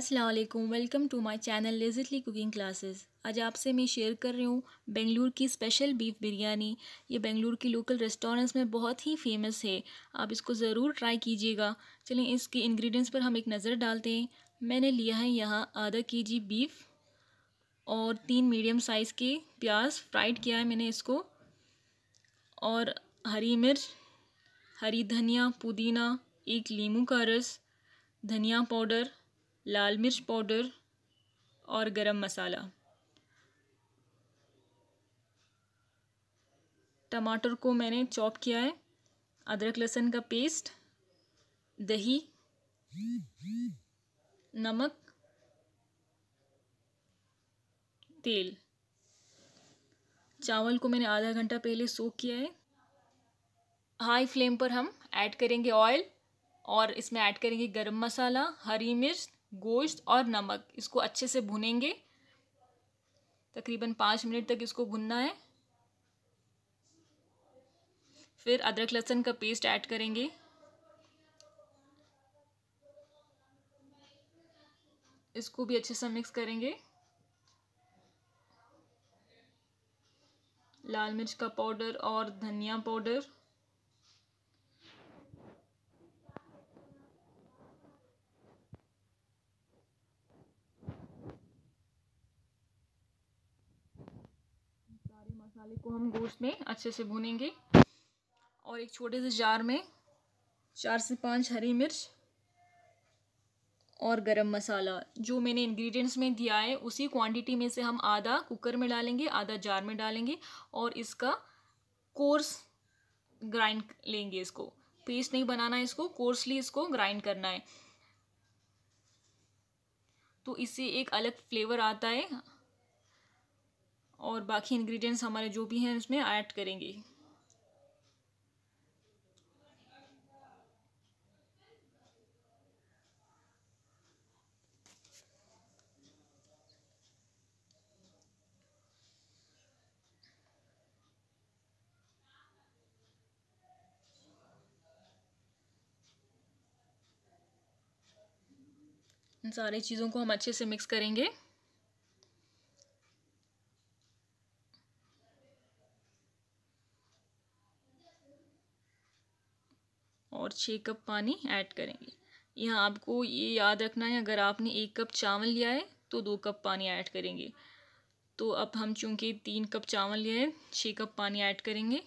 Aslam welcome to my channel legitly cooking classes आज आपसे मैं शेयर कर रही हूँ बेंगलुरु की स्पेशल बीफ बिरयानी ये बेंगलुरु की लोकल रेस्टोरेंट्स में बहुत ही फेमस है आप इसको ज़रूर ट्राई कीजिएगा चलिए इसके इंग्रेडिएंट्स पर हम एक नज़र डालते हैं मैंने लिया है यहाँ आधा के जी बीफ और तीन मीडियम साइज़ के प्याज फ्राइड किया है मैंने इसको और हरी मिर्च हरी धनिया पुदीना एक लीमू का रस धनिया पाउडर लाल मिर्च पाउडर और गरम मसाला टमाटर को मैंने चॉप किया है अदरक लहसुन का पेस्ट दही नमक तेल चावल को मैंने आधा घंटा पहले सोख किया है हाई फ्लेम पर हम ऐड करेंगे ऑयल और इसमें ऐड करेंगे गरम मसाला हरी मिर्च गोश्त और नमक इसको अच्छे से भुनेंगे तकरीबन पाँच मिनट तक इसको भुनना है फिर अदरक लहसुन का पेस्ट ऐड करेंगे इसको भी अच्छे से मिक्स करेंगे लाल मिर्च का पाउडर और धनिया पाउडर मसाले को हम गोश्त में अच्छे से भूनेंगे और एक छोटे से जार में चार से पाँच हरी मिर्च और गरम मसाला जो मैंने इंग्रेडिएंट्स में दिया है उसी क्वांटिटी में से हम आधा कुकर में डालेंगे आधा जार में डालेंगे और इसका कोर्स ग्राइंड लेंगे इसको पेस्ट नहीं बनाना है इसको कोर्सली इसको ग्राइंड करना है तो इससे एक अलग फ्लेवर आता है और बाकी इंग्रेडिएंट्स हमारे जो भी हैं उसमें ऐड करेंगे इन सारी चीज़ों को हम अच्छे से मिक्स करेंगे और छः कप पानी ऐड करेंगे यहाँ आपको ये याद रखना है अगर आपने एक कप चावल लिया है तो दो कप पानी ऐड करेंगे तो अब हम चूँकि तीन कप चावल लिए हैं छः कप पानी ऐड करेंगे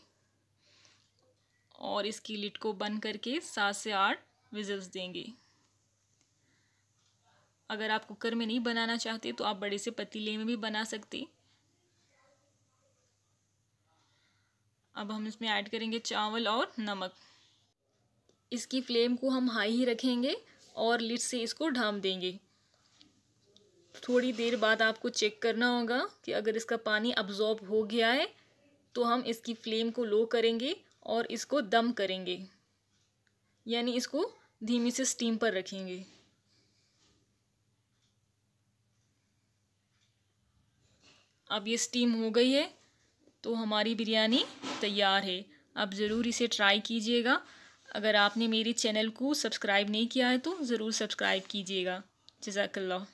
और इसकी लिट को बंद करके सात से आठ विजल्स देंगे अगर आप कुकर में नहीं बनाना चाहते तो आप बड़े से पतीले में भी बना सकते अब हम इसमें ऐड करेंगे चावल और नमक इसकी फ्लेम को हम हाई ही रखेंगे और लिड से इसको ढाम देंगे थोड़ी देर बाद आपको चेक करना होगा कि अगर इसका पानी अब्जॉर्ब हो गया है तो हम इसकी फ्लेम को लो करेंगे और इसको दम करेंगे यानी इसको धीमी से स्टीम पर रखेंगे अब ये स्टीम हो गई है तो हमारी बिरयानी तैयार है आप ज़रूर इसे ट्राई कीजिएगा अगर आपने मेरे चैनल को सब्सक्राइब नहीं किया है तो ज़रूर सब्सक्राइब कीजिएगा जजाकल्ला